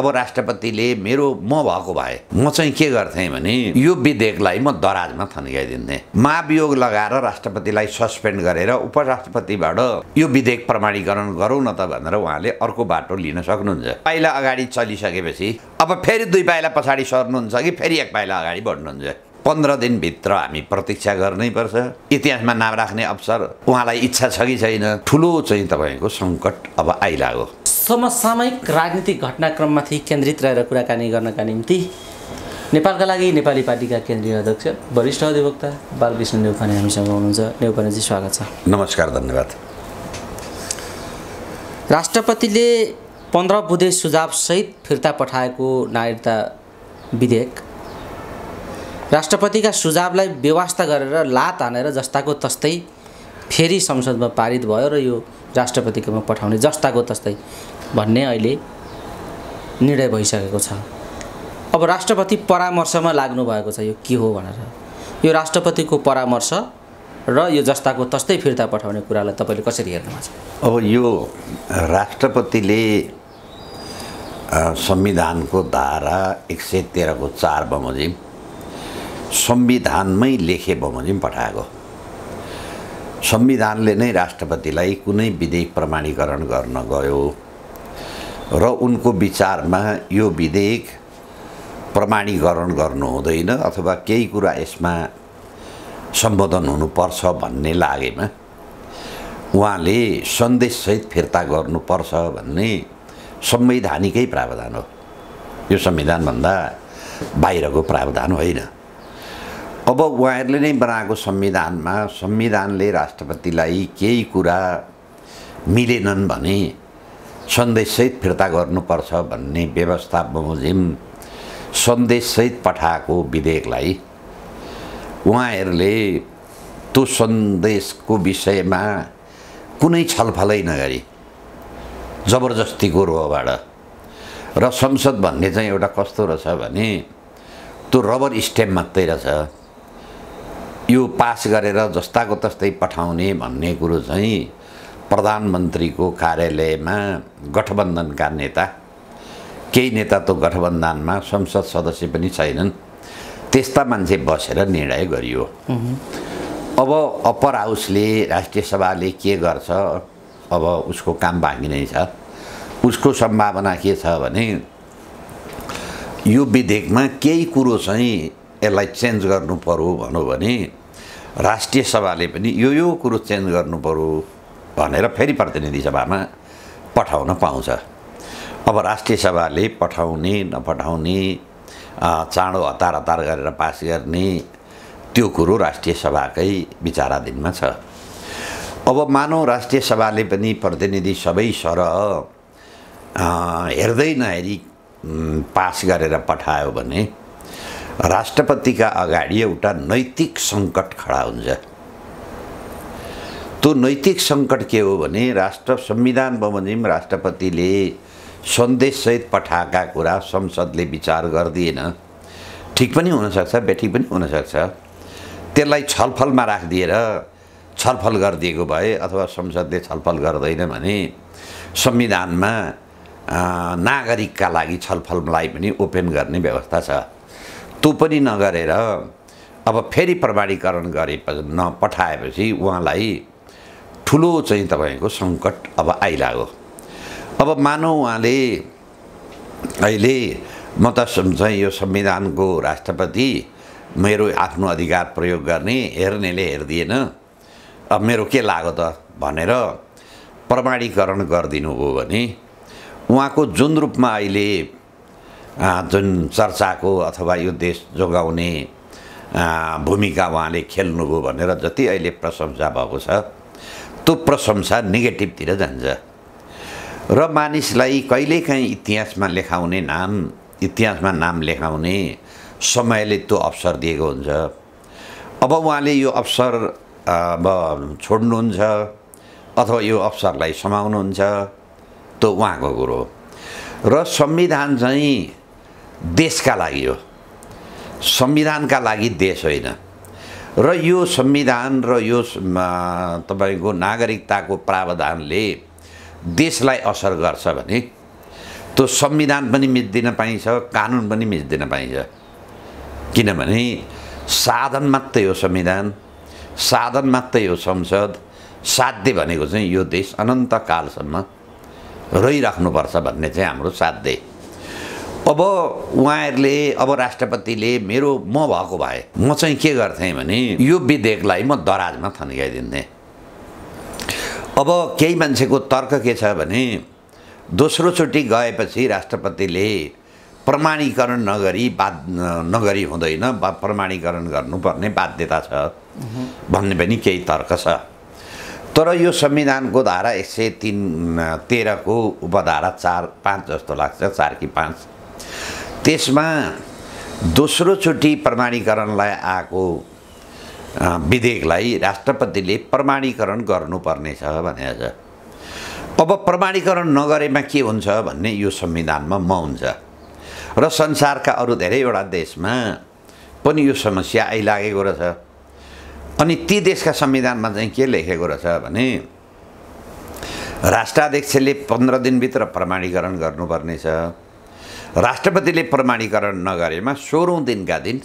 अब राष्ट्रपतिले मेरो म भएको भए म चाहिँ के गर्थेँ भने यो विधेयकलाई म दराजमा थन्काइदिन्थेँ महाभियोग लगाएर राष्ट्रपतिलाई सस्पेन्ड गरेर उपराष्ट्रपतिबाट यो विधेयक प्रमाणीकरण गरौँ न त भनेर उहाँले अर्को बाटो लिन सक्नुहुन्छ पाइला अगाडि चलिसकेपछि अब फेरि दुई पाइला पछाडि सर्नुहुन्छ कि फेरि एक पाइला अगाडि बढ्नुहुन्छ पन्ध्र दिनभित्र हामी प्रतीक्षा गर्नैपर्छ इतिहासमा नाम राख्ने अवसर उहाँलाई इच्छा छ कि छैन ठुलो चाहिँ तपाईँको सङ्कट अब आइलाग्यो समसामयिक राजनीतिक घटनाक्रममाथि केन्द्रित रहेर कुराकानी गर्नका निम्ति नेपालका लागि नेपाली पार्टीका केन्द्रीय अध्यक्ष वरिष्ठ अधिवक्ता बालकृष्ण नेउपाने हामीसँग हुनुहुन्छ नेउपानेजी स्वागत छ नमस्कार धन्यवाद राष्ट्रपतिले पन्ध्र बुधे सुझावसहित फिर्ता पठाएको नागरिकता विधेयक राष्ट्रपतिका सुझावलाई व्यवस्था गरेर लात हानेर जस्ताको तस्तै फेरि संसदमा पारित भयो र यो राष्ट्रपतिकोमा पठाउने जस्ताको तस्तै भन्ने अहिले निर्णय भइसकेको छ अब राष्ट्रपति परामर्शमा लाग्नु भएको छ यो के हो भनेर यो राष्ट्रपतिको परामर्श र यो जस्ताको तस्तै फिर्ता पठाउने कुरालाई तपाईँले कसरी हेर्नुभएको छ अब यो राष्ट्रपतिले संविधानको धारा एक सय तेह्रको चार बमोजिम संविधानमै लेखे बमोजिम पठाएको संविधानले नै राष्ट्रपतिलाई कुनै विधेयक प्रमाणीकरण गर्न गयो र उनको विचारमा यो विधेयक प्रमाणीकरण गर्नु हुँदैन अथवा केही कुरा यसमा सम्बोधन हुनुपर्छ भन्ने लागेमा उहाँले सन्देशसहित फिर्ता गर्नुपर्छ भन्ने संवैधानिकै प्रावधान हो यो संविधानभन्दा बाहिरको प्रावधान होइन अब उहाँहरूले नै बनाएको संविधानमा संविधानले राष्ट्रपतिलाई केही कुरा मिलेनन् भने सन्देशसहित फिर्ता गर्नुपर्छ भन्ने व्यवस्था बमोजिम सन्देशसहित पठाएको विधेयकलाई उहाँहरूले त्यो सन्देशको विषयमा कुनै छलफलै नगरी जबरजस्तीको रोहबाट र संसद भन्ने चाहिँ एउटा कस्तो रहेछ भने त्यो रबर स्ट्याम्प मात्रै रहेछ यो पास गरेर जस्ताको तस्तै पठाउने भन्ने कुरो चाहिँ प्रधानमन्त्रीको कार्यालयमा गठबन्धनका नेता केही नेता त गठबन्धनमा संसद सदस्य पनि छैनन् त्यस्ता मान्छे बसेर निर्णय गरियो अब अप्पर हाउसले राष्ट्रिय सभाले के गर्छ अब उसको काम बाँकी नै छ उसको सम्भावना के छ भने यो विधेयकमा केही कुरो चाहिँ यसलाई चेन्ज गर्नु पऱ्यो भनौँ भने राष्ट्रिय सभाले पनि यो यो कुरो चेन्ज गर्नुपऱ्यो भनेर फेरि प्रतिनिधि सभामा पठाउन पाउँछ अब राष्ट्रिय सभाले पठाउने नपठाउने चाँडो हतार हतार गरेर पास गर्ने त्यो कुरो राष्ट्रिय सभाकै विचाराधीनमा छ अब मानौ राष्ट्रिय सभाले पनि प्रतिनिधि सबै सरह हेर्दै नहेरी पास गरेर पठायो भने राष्ट्रपतिका अगाडि एउटा नैतिक सङ्कट खडा हुन्छ त्यो नैतिक सङ्कट के हो भने राष्ट्र संविधान बमोजिम राष्ट्रपतिले सन्देशसहित पठाएका कुरा संसदले विचार गरिदिएन ठिक पनि हुनसक्छ बेठिक पनि हुनसक्छ त्यसलाई छलफलमा राखिदिएर छलफल गरिदिएको भए अथवा संसदले छलफल गर्दैन भने संविधानमा नागरिकका लागि छलफललाई पनि ओपेन गर्ने व्यवस्था छ त्यो पनि नगरेर अब फेरि प्रमाणीकरण गरे नपठाएपछि उहाँलाई ठुलो चाहिँ तपाईँको सङ्कट अब आइलाग्यो अब मानौ उहाँले अहिले म त चाहिँ यो संविधानको राष्ट्रपति मेरो आफ्नो अधिकार प्रयोग गर्ने हेर्नेले हेरिदिएन अब मेरो के लाग्यो त भनेर प्रमाणीकरण गरिदिनु हो भने उहाँको जुन रूपमा अहिले जुन चर्चाको अथवा यो देश जोगाउने भूमिका उहाँले खेल्नुभयो भनेर जति अहिले प्रशंसा भएको छ त्यो प्रशंसा नेगेटिभतिर जान्छ र मानिसलाई कहिलेकाहीँ इतिहासमा लेखाउने नाम इतिहासमा नाम लेखाउने समयले त्यो अवसर दिएको हुन्छ अब उहाँले यो अवसर अब छोड्नुहुन्छ अथवा यो अवसरलाई समाउनुहुन्छ त्यो उहाँको कुरो र संविधान चाहिँ देशका लागि हो संविधानका लागि देश होइन र यो संविधान र यो तपाईँको नागरिकताको प्रावधानले देशलाई असर गर्छ भने त्यो संविधान पनि मिच्दिन पाइन्छ कानुन पनि मिच्दिन पाइन्छ किनभने साधन मात्रै हो संविधान साधन मात्रै हो संसद साध्य भनेको चाहिँ यो देश अनन्त कालसम्म रहिराख्नुपर्छ भन्ने चाहिँ हाम्रो साध्य अब उहाँहरूले अब राष्ट्रपतिले मेरो म भएको भए म चाहिँ के गर्थेँ भने यो विधेयकलाई म दराजमा थन्काइदिन्थेँ अब केही मान्छेको तर्क के छ भने दोस्रोचोटि गएपछि राष्ट्रपतिले प्रमाणीकरण नगरी बाद नगरी हुँदैन बा प्रमाणीकरण गर्नुपर्ने बाध्यता छ भन्ने पनि केही तर्क छ तर यो संविधानको धारा एक सय तिन तेह्रको उपधारा चार पाँच जस्तो लाग्छ चार कि पाँच त्यसमा दोस्रोचोटि प्रमाणीकरणलाई आएको विधेयकलाई राष्ट्रपतिले प्रमाणीकरण गर्नुपर्नेछ भने छ अब प्रमाणीकरण नगरेमा के हुन्छ भन्ने यो संविधानमा म हुन्छ र संसारका अरू धेरैवटा देशमा पनि यो समस्या आइलागेको रहेछ अनि ती देशका संविधानमा चाहिँ के लेखेको रहेछ भने राष्ट्राध्यक्षले पन्ध्र दिनभित्र प्रमाणीकरण गर्नुपर्नेछ राष्ट्रपतिले प्रमाणीकरण नगरेमा सोह्रौँ दिनका दिन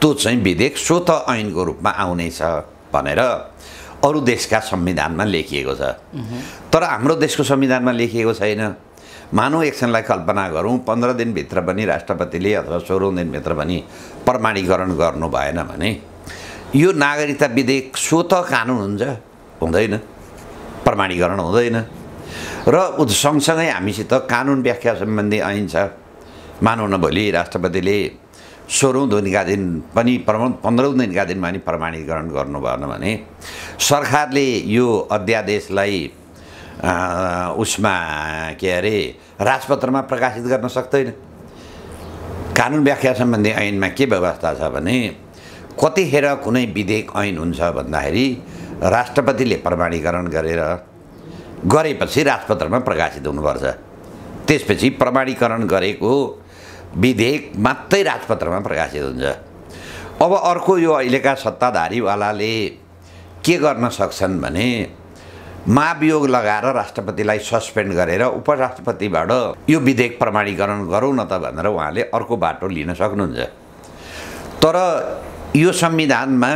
त्यो चाहिँ विधेयक स्वत ऐनको रूपमा आउनेछ भनेर अरू देशका संविधानमा लेखिएको छ तर हाम्रो देशको संविधानमा लेखिएको छैन मानव एक्सनलाई कल्पना गरौँ पन्ध्र दिनभित्र पनि राष्ट्रपतिले अथवा सोह्रौँ दिनभित्र पनि प्रमाणीकरण गर्नु भएन भने यो नागरिकता विधेयक स्वत कानुन हुन्छ हुँदैन प्रमाणीकरण हुँदैन र सँगसँगै हामीसित कानुन व्याख्या सम्बन्धी ऐन छ मानौँ न भोलि राष्ट्रपतिले सोह्रौँ दिनका दिन पनि प्रमा पन्ध्रौँ दिनका दिनमा पनि प्रमाणीकरण गर्नु भएन भने सरकारले यो अध्यादेशलाई उसमा के अरे राजपत्रमा प्रकाशित गर्न सक्दैन कानुन व्याख्या सम्बन्धी ऐनमा के व्यवस्था छ भने कतिखेर कुनै विधेयक ऐन हुन्छ भन्दाखेरि राष्ट्रपतिले प्रमाणीकरण गरेर गरेपछि राजपत्रमा प्रकाशित हुनुपर्छ त्यसपछि प्रमाणीकरण गरेको विधेयक मात्रै राजपत्रमा प्रकाशित हुन्छ अब अर्को यो अहिलेका सत्ताधारीवालाले के गर्न सक्छन् भने महाभियोग लगाएर राष्ट्रपतिलाई सस्पेन्ड गरेर उपराष्ट्रपतिबाट यो विधेयक प्रमाणीकरण गरौँ न त भनेर उहाँले अर्को बाटो लिन सक्नुहुन्छ तर यो संविधानमा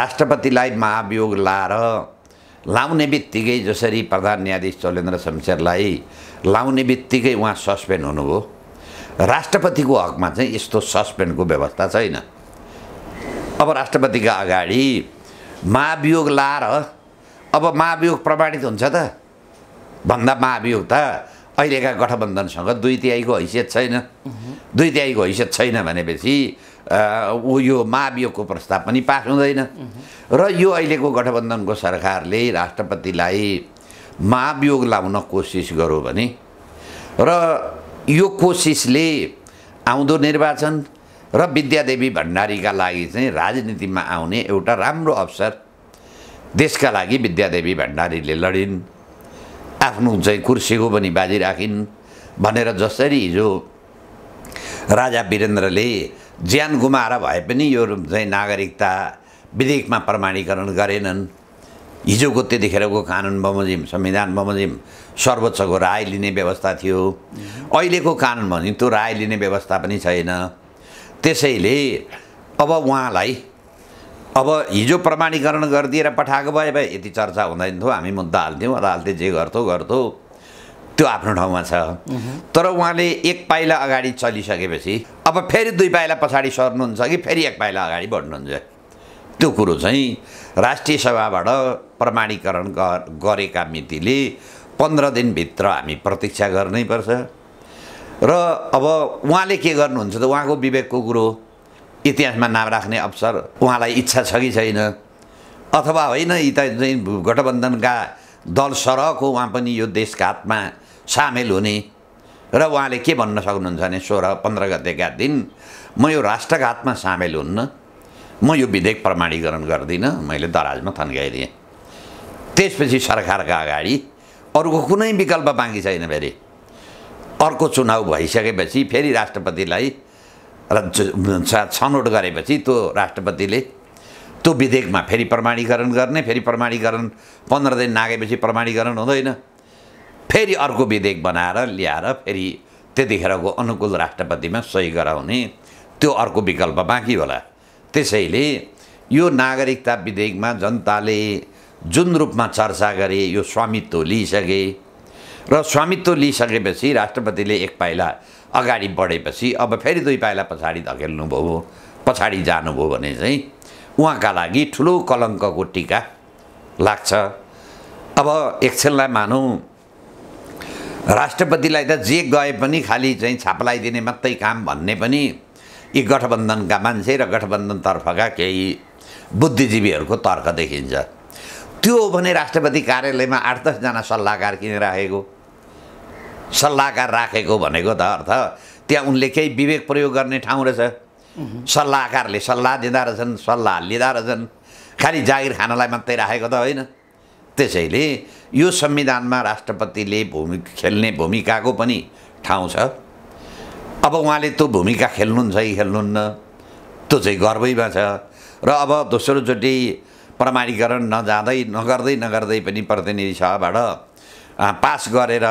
राष्ट्रपतिलाई महाभियोग लाएर लाउने बित्तिकै जसरी प्रधान न्यायाधीश चलेन्द्र शमशेरलाई लाउने बित्तिकै उहाँ सस्पेन्ड हुनुभयो राष्ट्रपतिको हकमा चाहिँ यस्तो सस्पेन्डको व्यवस्था छैन अब राष्ट्रपतिका अगाडि महाभियोग लाएर अब महाभियोग प्रमाणित हुन्छ त भन्दा महाभियोग त अहिलेका गठबन्धनसँग दुई तिहाईको हैसियत छैन दुई तिहाईको हैसियत छैन भनेपछि ऊ यो महाभियोगको प्रस्ताव पनि पास हुँदैन र यो अहिलेको गठबन्धनको सरकारले राष्ट्रपतिलाई महाभियोग लाउन कोसिस गर्यो भने र यो कोसिसले आउँदो निर्वाचन र विद्यादेवी भण्डारीका लागि चाहिँ राजनीतिमा आउने एउटा राम्रो अवसर देशका लागि विद्यादेवी भण्डारीले लडिन् आफ्नो चाहिँ कुर्सीको पनि बाजी राखिन् भनेर जसरी हिजो राजा वीरेन्द्रले ज्यान गुमाएर भए पनि यो चाहिँ नागरिकता विधेयकमा प्रमाणीकरण गरेनन् हिजोको त्यतिखेरको कानुन बमोजिम संविधान बमोजिम सर्वोच्चको राय लिने व्यवस्था थियो अहिलेको कानुन भने त्यो राय लिने व्यवस्था पनि छैन त्यसैले अब उहाँलाई अब हिजो प्रमाणीकरण गरिदिएर पठाएको भए भए यति चर्चा हुँदैन थियो हामी मुद्दा हाल्थ्यौँ अदालतले जे गर्थ्यौँ गर्थ्यौँ त्यो आफ्नो ठाउँमा छ तर उहाँले एक पाइला अगाडि चलिसकेपछि अब फेरि दुई पाइला पछाडि सर्नुहुन्छ कि फेरि एक पाइला अगाडि बढ्नुहुन्छ त्यो कुरो चाहिँ राष्ट्रिय सभाबाट प्रमाणीकरण गरेका मितिले पन्ध्र दिनभित्र हामी प्रतीक्षा गर्नैपर्छ र अब उहाँले के गर्नुहुन्छ त उहाँको विवेकको कुरो इतिहासमा नाम राख्ने अवसर उहाँलाई इच्छा छ कि छैन अथवा होइन यी त गठबन्धनका दल सरहको उहाँ पनि यो देशका हातमा सामेल हुने र उहाँले के भन्न सक्नुहुन्छ भने सोह्र पन्ध्र गतेका दिन म यो राष्ट्रघातमा सामेल हुन्न म यो विधेयक प्रमाणीकरण गर्दिनँ मैले दराजमा थन्काइदिएँ त्यसपछि सरकारका अगाडि अर्को कुनै विकल्प बाँकी छैन फेरि अर्को चुनाव भइसकेपछि फेरि राष्ट्रपतिलाई र छनौट गरेपछि त्यो राष्ट्रपतिले त्यो विधेयकमा फेरि प्रमाणीकरण गर्ने फेरि प्रमाणीकरण पन्ध्र दिन नागेपछि प्रमाणीकरण हुँदैन फेरि अर्को विधेयक बनाएर ल्याएर फेरि त्यतिखेरको अनुकूल राष्ट्रपतिमा सही गराउने त्यो अर्को विकल्प बाँकी होला त्यसैले यो नागरिकता विधेयकमा जनताले जुन रूपमा चर्चा गरे यो स्वामित्व लिइसके र स्वामित्व लिइसकेपछि राष्ट्रपतिले एक पाइला अगाडि बढेपछि अब फेरि दुई पाइला पछाडि धकेल्नुभयो पछाडि जानुभयो भने चाहिँ उहाँका लागि ठुलो कलङ्कको टिका लाग्छ अब एकछिनलाई मानौँ राष्ट्रपतिलाई त जे गए पनि खालि चाहिँ छापलाइदिने मात्रै काम भन्ने पनि यी गठबन्धनका मान्छे र गठबन्धनतर्फका केही बुद्धिजीवीहरूको तर्क देखिन्छ त्यो हो भने राष्ट्रपति कार्यालयमा आठ दसजना सल्लाहकार किन राखेको सल्लाहकार राखेको भनेको त अर्थ त्यहाँ उनले केही विवेक प्रयोग गर्ने ठाउँ रहेछ सल्लाहकारले सल्लाह दिँदा रहेछन् सल्लाह लिँदा रहेछन् खालि जागिर खानलाई मात्रै राखेको त होइन त्यसैले यो संविधानमा राष्ट्रपतिले भूमि खेल्ने भूमिकाको पनि ठाउँ छ अब उहाँले त्यो भूमिका खेल्नुहुन्छ कि खेल्नुहुन्न त्यो चाहिँ गर्वैमा छ र अब दोस्रोचोटि प्रमाणीकरण नजाँदै नगर्दै नगर्दै पनि प्रतिनिधि सभाबाट पास गरेर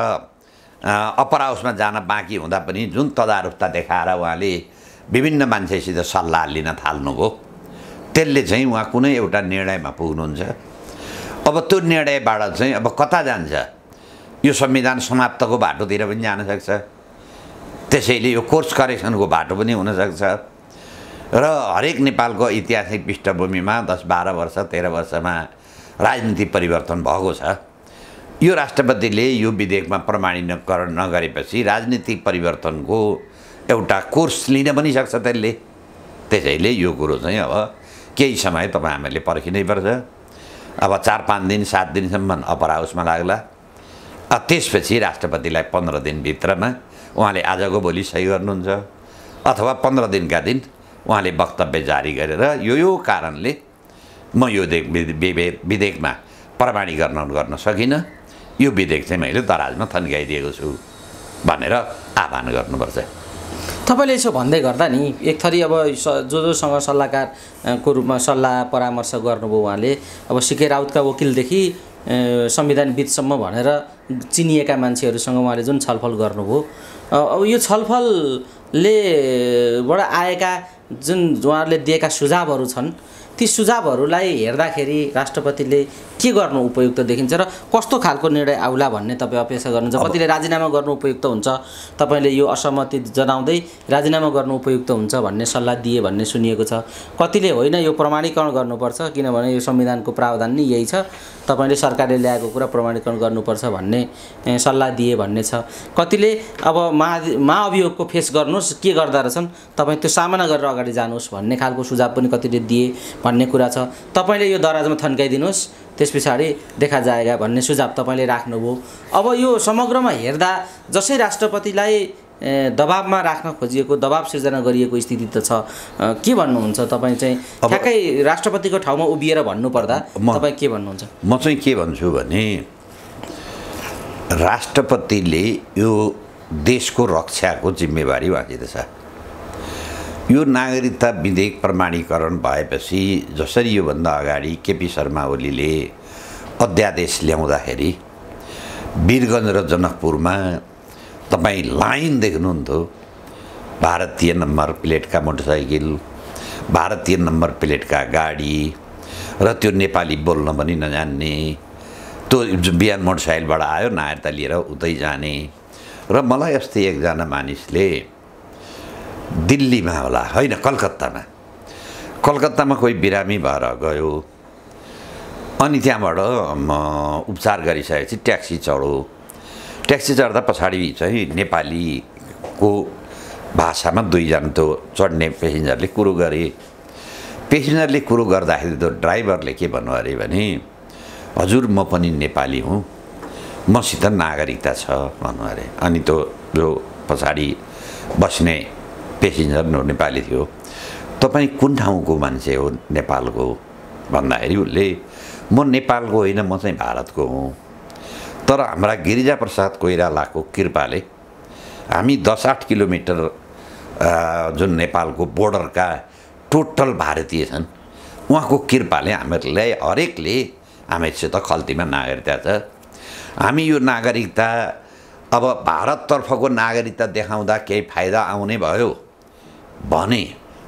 अप्पर हाउसमा जान बाँकी हुँदा पनि जुन तदारुकता देखाएर उहाँले विभिन्न मान्छेसित सल्लाह लिन थाल्नुभयो त्यसले चाहिँ उहाँ कुनै एउटा निर्णयमा पुग्नुहुन्छ अब त्यो निर्णयबाट चाहिँ अब कता जान्छ यो संविधान समाप्तको बाटोतिर पनि जानसक्छ त्यसैले यो कोर्स करेक्सनको बाटो पनि हुनसक्छ र हरेक नेपालको ऐतिहासिक पृष्ठभूमिमा दस बाह्र वर्ष तेह्र वर्षमा राजनीति परिवर्तन भएको छ यो राष्ट्रपतिले यो विधेयकमा प्रमाणीकरण नगरेपछि राजनीतिक परिवर्तनको एउटा कोर्स लिन पनि सक्छ त्यसले त्यसैले यो कुरो चाहिँ अब केही समय तपाईँ हामीले पर्खिनै पर्छ अब चार पाँच दिन सात दिनसम्म अपर हाउसमा लाग्ला त्यसपछि राष्ट्रपतिलाई पन्ध्र दिनभित्रमा उहाँले आजको भोलि सही गर्नुहुन्छ अथवा पन्ध्र दिनका दिन उहाँले वक्तव्य जारी गरेर यो यो कारणले म यो विधेयकमा प्रमाणीकरण गर्न सकिनँ यो विधेयक चाहिँ मैले दराजमा थन्काइदिएको छु भनेर आह्वान गर्नुपर्छ तपाईँले यसो भन्दै गर्दा नि एक थरी अब स जो जोसँग सल्लाहकारको रूपमा सल्लाह परामर्श गर्नुभयो उहाँले अब सिके राउतका वकिलदेखि संविधानविदसम्म भनेर चिनिएका मान्छेहरूसँग उहाँले जुन छलफल गर्नुभयो अब यो छलफललेबाट आएका जुन उहाँहरूले दिएका सुझावहरू छन् ती सुझावहरूलाई हेर्दाखेरि राष्ट्रपतिले के गर्नु उपयुक्त देखिन्छ र कस्तो खालको निर्णय आउला भन्ने तपाईँ अपेक्षा गर्नुहुन्छ कतिले राजीनामा गर्नु उपयुक्त हुन्छ तपाईँले यो असहमति जनाउँदै राजीनामा गर्नु उपयुक्त हुन्छ भन्ने सल्लाह दिए भन्ने सुनिएको छ कतिले होइन यो प्रमाणीकरण गर्नुपर्छ किनभने यो संविधानको प्रावधान नै यही छ तपाईँले सरकारले ल्याएको कुरा प्रमाणीकरण गर्नुपर्छ भन्ने सल्लाह दिए भन्ने छ कतिले अब महा महाअभियोगको फेस गर्नुहोस् के गर्दा रहेछन् तपाईँ त्यो सामना गरेर अगाडि जानुहोस् भन्ने खालको सुझाव पनि कतिले दिए भन्ने कुरा छ तपाईँले यो दराजमा थन्काइदिनुहोस् त्यस पछाडि देखा जाएगा भन्ने सुझाव तपाईँले राख्नुभयो अब यो समग्रमा हेर्दा जसै राष्ट्रपतिलाई दबाबमा राख्न खोजिएको दबाब सिर्जना गरिएको स्थिति त छ के भन्नुहुन्छ तपाईँ चाहिँ ठ्याक्कै राष्ट्रपतिको ठाउँमा उभिएर भन्नुपर्दा तपाईँ के भन्नुहुन्छ म चाहिँ के भन्छु भने राष्ट्रपतिले यो देशको रक्षाको जिम्मेवारी उहाँसित छ यो नागरिकता विधेयक प्रमाणीकरण भएपछि जसरी योभन्दा अगाडि केपी शर्मा ओलीले अध्यादेश ल्याउँदाखेरि वीरगन्ज र जनकपुरमा तपाईँ लाइन देख्नुहुन्थ्यो भारतीय नम्बर प्लेटका मोटरसाइकल भारतीय नम्बर प्लेटका गाडी र त्यो नेपाली बोल्न पनि नजान्ने त्यो बिहान मोटरसाइकलबाट आयो नागरिकता लिएर उतै जाने र मलाई अस्ति एकजना मानिसले दिल्लीमा होला होइन कलकत्तामा कलकत्तामा कोही बिरामी भएर गयो अनि त्यहाँबाट म उपचार गरिसकेपछि ट्याक्सी चढो ट्याक्सी चढ्दा पछाडि चाहिँ नेपालीको भाषामा दुईजना त्यो चढ्ने पेसेन्जरले कुरो गरे पेसेन्जरले कुरो गर्दाखेरि त्यो ड्राइभरले के भन्नु अरे भने हजुर म पनि नेपाली हुँ मसित नागरिकता छ भन्नु अरे अनि त्यो जो पछाडि बस्ने पेसेन्जर नो नेपाली थियो तपाईँ कुन ठाउँको मान्छे हो नेपालको भन्दाखेरि उसले म नेपालको होइन म चाहिँ भारतको हुँ तर हाम्रा गिरिजाप्रसाद कोइरालाको कृपाले हामी दस आठ किलोमिटर जुन नेपालको बोर्डरका टोटल भारतीय छन् उहाँको कृपाले हामीहरूलाई हरेकले हामीसित खल्तीमा नागरिकता छ हामी यो नागरिकता अब भारततर्फको नागरिकता देखाउँदा केही फाइदा आउने भयो भने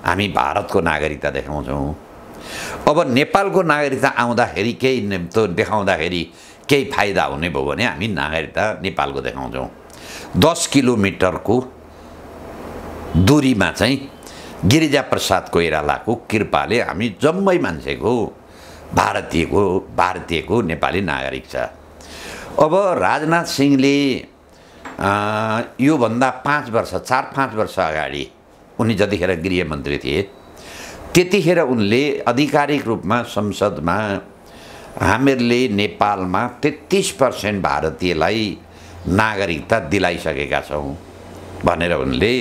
हामी भारतको नागरिकता देखाउँछौँ अब नेपालको नागरिकता आउँदाखेरि केही देखाउँदाखेरि केही फाइदा हुने भयो भने हामी नागरिकता नेपालको देखाउँछौँ दस किलोमिटरको दुरीमा चाहिँ गिरिजाप्रसाद कोइरालाको कृपाले हामी जम्मै मान्छेको भारतीयको भारतीयको नेपाली नागरिक छ अब राजनाथ सिंहले योभन्दा पाँच वर्ष चार पाँच वर्ष अगाडि उनी जतिखेर गृहमन्त्री थिए त्यतिखेर उनले आधिकारिक रूपमा संसदमा हामीहरूले नेपालमा तेत्तिस पर्सेन्ट भारतीयलाई नागरिकता दिलाइसकेका छौँ भनेर उनले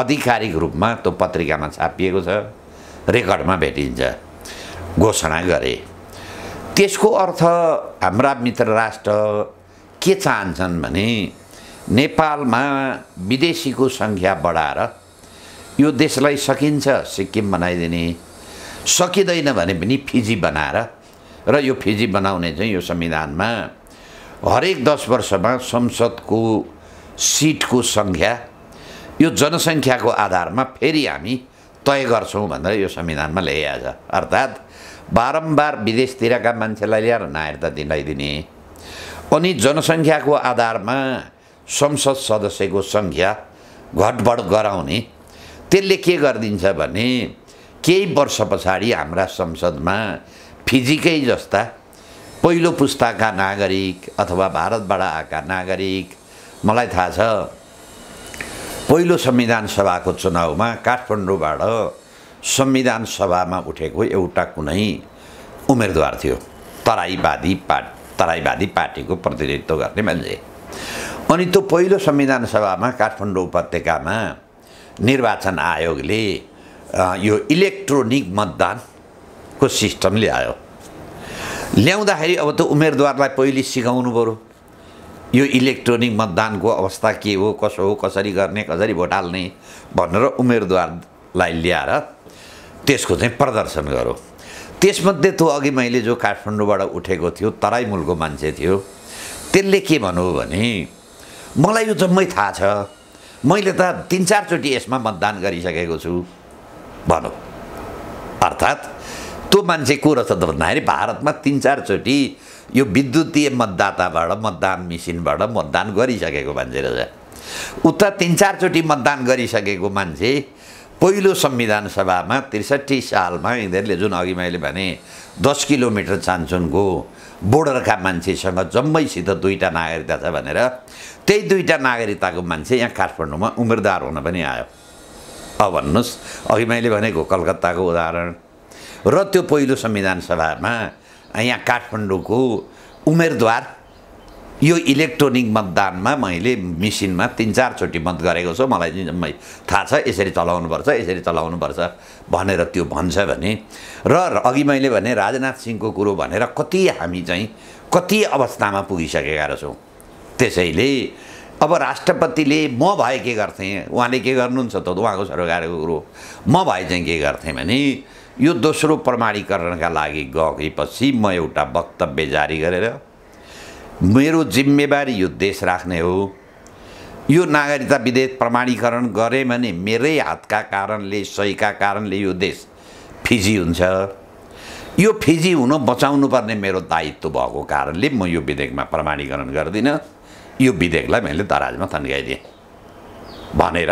आधिकारिक रूपमा त्यो पत्रिकामा छापिएको छ रेकर्डमा भेटिन्छ घोषणा गरे त्यसको अर्थ हाम्रा मित्र राष्ट्र के चाहन्छन् भने नेपालमा विदेशीको सङ्ख्या बढाएर यो देशलाई सकिन्छ सिक्किम बनाइदिने सकिँदैन भने पनि फिजी बनाएर र यो फिजी बनाउने चाहिँ यो संविधानमा हरेक दस वर्षमा संसदको सिटको सङ्ख्या यो जनसङ्ख्याको आधारमा फेरि हामी तय गर्छौँ भनेर यो संविधानमा ल्याइहाल्छ अर्थात् बारम्बार विदेशतिरका मान्छेलाई ल्याएर नायरता दिलाइदिने अनि जनसङ्ख्याको आधारमा संसद सदस्यको सङ्ख्या घटबड गराउने त्यसले के गरिदिन्छ भने केही वर्ष पछाडि हाम्रा संसदमा फिजिकै जस्ता पहिलो पुस्ताका नागरिक अथवा भारतबाट आएका नागरिक मलाई थाहा छ पहिलो संविधान सभाको चुनावमा काठमाडौँबाट संविधान सभामा उठेको एउटा कुनै उम्मेदवार थियो तराईवादी पार्ट तराईवादी पार्टीको प्रतिनिधित्व गर्ने मान्छे अनि त्यो पहिलो संविधान सभामा काठमाडौँ उपत्यकामा निर्वाचन आयोगले यो इलेक्ट्रोनिक मतदानको सिस्टम ल्यायो ल्याउँदाखेरि अब त उम्मेदवारलाई पहिले सिकाउनु पऱ्यो यो इलेक्ट्रोनिक मतदानको अवस्था के हो कसो हो कसरी गर्ने कसरी भोट हाल्ने भनेर उम्मेदवारलाई ल्याएर त्यसको चाहिँ प्रदर्शन गरौँ त्यसमध्ये त्यो अघि मैले जो काठमाडौँबाट उठेको थियो तराई मूलको मान्छे थियो त्यसले के भन्यो भने मलाई यो जम्मै थाहा छ मैले त तिन चारचोटि यसमा मतदान गरिसकेको छु भनौँ अर्थात् त्यो मान्छे को रहेछ त भन्दाखेरि भारतमा तिन चारचोटि यो विद्युतीय मतदाताबाट मतदान मिसिनबाट मतदान गरिसकेको मान्छे रहेछ उता तिन चारचोटि मतदान गरिसकेको मान्छे पहिलो संविधान सभामा त्रिसठी सालमा यिनीहरूले जुन अघि मैले भने दस किलोमिटर चान्चुनको बोर्डरका मान्छेसँग जम्मैसित दुईवटा नागरिकता छ भनेर त्यही दुईवटा नागरिकताको मान्छे यहाँ काठमाडौँमा उम्रदार हुन पनि आयो अब भन्नुहोस् अघि मैले भनेको कलकत्ताको उदाहरण र त्यो पहिलो संविधान सभामा यहाँ काठमाडौँको उमेरद्वार यो इलेक्ट्रोनिक मतदानमा मैले मिसिनमा तिन चारचोटि मत गरेको छु मलाई थाहा छ यसरी चलाउनुपर्छ यसरी चलाउनुपर्छ भनेर त्यो भन्छ भने र अघि मैले भने राजनाथ सिंहको कुरो भनेर कति हामी चाहिँ कति अवस्थामा पुगिसकेका रहेछौँ त्यसैले अब राष्ट्रपतिले म भए के गर्थेँ उहाँले के गर्नुहुन्छ त उहाँको सरकारको कुरो म भए चाहिँ के गर्थेँ भने यो दोस्रो प्रमाणीकरणका लागि गएपछि म एउटा वक्तव्य जारी गरेर मेरो जिम्मेवारी यो देश राख्ने हो यो नागरिकता विधेयक प्रमाणीकरण गरेँ भने मेरै हातका कारणले सहीका कारणले यो देश फिजी हुन्छ यो फिजी हुन बचाउनु पर्ने मेरो दायित्व भएको कारणले म यो विधेयकमा प्रमाणीकरण गर्दिनँ यो विधेयकलाई मैले दराजमा थन्काइदिएँ भनेर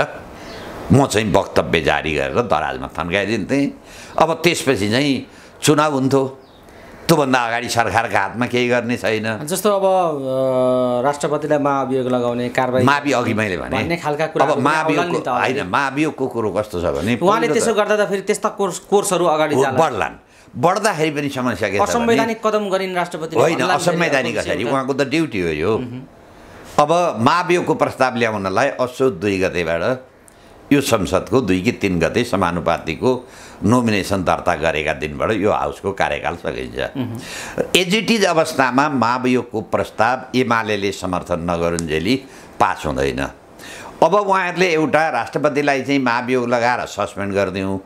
म चाहिँ वक्तव्य जारी गरेर दराजमा थन्काइदिन्थेँ अब त्यसपछि चाहिँ चुनाव हुन्थ्यो त्योभन्दा अगाडि सरकारको हातमा केही गर्ने छैन जस्तो अब राष्ट्रपतिलाई महाभियोग लगाउने कारवाही महाभियोग अघि मैले भने खालका कुरा अब होइन महाभियोगको कुरो कस्तो छ भने उहाँले त्यसो गर्दा त फेरि त्यस्ता कोर्स कोर्सहरू अगाडि बढ्लान् बढ्दाखेरि पनि समस्या के असंवैधानिक कदम गरिन् राष्ट्रपति होइन असंवैधानिक उहाँको त ड्युटी हो यो अब महाभियोगको प्रस्ताव ल्याउनलाई असोज दुई गतेबाट यो संसदको दुई कि तिन गते समानुपातिको नोमिनेसन दर्ता गरेका दिनबाट यो हाउसको कार्यकाल सकिन्छ एजिटिज अवस्थामा महाभियोगको प्रस्ताव एमाले समर्थन नगरुन्जेली पास हुँदैन अब उहाँहरूले एउटा राष्ट्रपतिलाई चाहिँ महाभियोग लगाएर सस्पेन्ड गरिदिउँ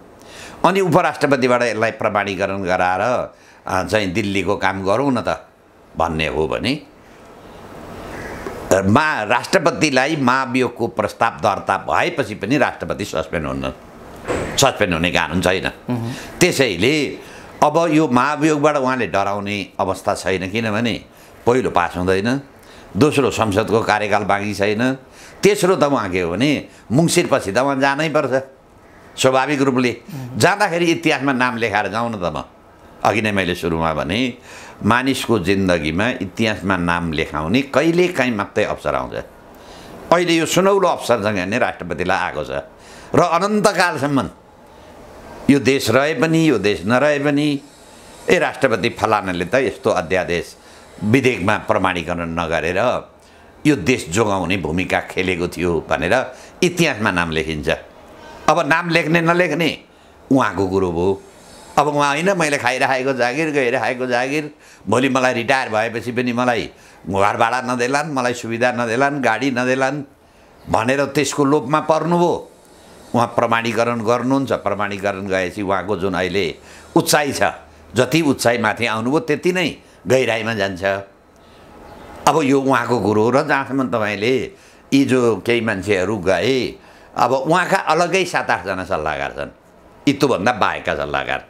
अनि उपराष्ट्रपतिबाट यसलाई प्रमाणीकरण गराएर चाहिँ दिल्लीको काम गरौँ न त भन्ने हो भने मा राष्ट्रपतिलाई महाभियोगको प्रस्ताव दर्ता भएपछि पनि राष्ट्रपति सस्पेन्ड हुन सस्पेन्ड हुने कानुन छैन त्यसैले अब यो महाभियोगबाट उहाँले डराउने अवस्था छैन किनभने पहिलो पास हुँदैन दोस्रो संसदको कार्यकाल बाँकी छैन तेस्रो त उहाँ के हो भने मुङ्सिरपछि त उहाँ जानै पर्छ स्वाभाविक रूपले जाँदाखेरि इतिहासमा नाम लेखाएर जाउँ न त म अघि नै मैले सुरुमा भने मानिसको जिन्दगीमा इतिहासमा नाम लेखाउने कहिलेकाहीँ मात्रै अवसर आउँछ अहिले यो सुनौलो अवसरसँग नै राष्ट्रपतिलाई आएको छ र अनन्तकालसम्म यो देश रहे पनि यो देश नरहे पनि ए राष्ट्रपति फलानाले त यस्तो अध्यादेश विधेयकमा प्रमाणीकरण नगरेर यो देश जोगाउने भूमिका खेलेको थियो भनेर इतिहासमा नाम लेखिन्छ अब नाम लेख्ने नलेख्ने उहाँको कुरो भयो अब उहाँ होइन मैले खाइराखेको जागिर गइराखेको जागिर भोलि मलाई रिटायर भएपछि पनि मलाई घर भाडा नदेलान् मलाई सुविधा नदेलान् गाडी नदेलान् भनेर त्यसको लोभमा पर्नुभयो उहाँ प्रमाणीकरण गर्नुहुन्छ प्रमाणीकरण गएपछि उहाँको जुन अहिले उचाइ छ जति उचाइ माथि आउनुभयो त्यति नै गहिराइमा जान्छ अब यो उहाँको कुरो र जहाँसम्म तपाईँले यी जो केही मान्छेहरू गए अब उहाँका अलग्गै सात आठजना सल्लाहकार छन् यी त्योभन्दा बाहेकका सल्लाहकार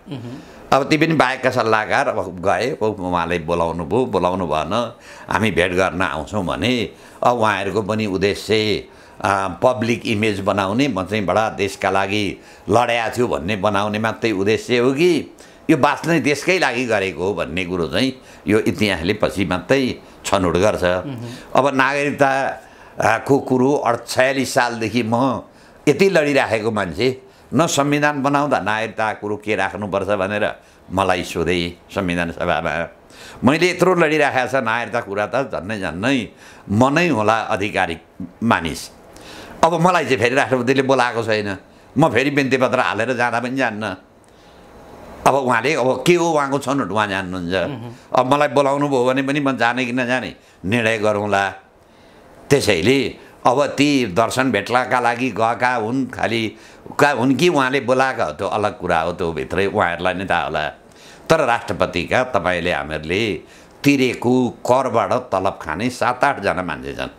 अब ती पनि बाहेकका सल्लाहकार अब गए उहाँलाई बोलाउनु भयो बोलाउनु भएन हामी भेट गर्न आउँछौँ भने अब उहाँहरूको पनि उद्देश्य पब्लिक इमेज बनाउने म चाहिँ बडा देशका लागि लडाएको थियो भन्ने बनाउने मात्रै उद्देश्य हो कि यो बाँच्ने देशकै लागि गरेको हो भन्ने कुरो चाहिँ यो इतिहासले पछि मात्रै छनौट गर्छ अब नागरिकताको कुरो अठचालिस सालदेखि म यति लडिराखेको मान्छे न संविधान बनाउँदा नागरिकता कुरो के राख्नुपर्छ भनेर मलाई सोधे संविधान सभामा मैले यत्रो लडिराखेको छ नागरिकता कुरा त झन्नै झन्नै मनै होला आधिकारिक मानिस अब मलाई चाहिँ फेरि राष्ट्रपतिले बोलाएको छैन म फेरि बिन्ती पत्र हालेर जाँदा पनि जान्न अब उहाँले अब के हो उहाँको छनौट उहाँ जान्नुहुन्छ अब मलाई बोलाउनु भयो भने पनि म जाने कि नजाने निर्णय गरौँला त्यसैले अब ती दर्शन भेट्नका लागि गएका हुन् खालि का हुन् कि उहाँले बोलाएको हो त्यो अलग कुरा हो त्यो भित्रै उहाँहरूलाई नै थाहा होला तर राष्ट्रपतिका तपाईँले हामीहरूले तिरेको करबाट तलब खाने सात आठजना मान्छे छन्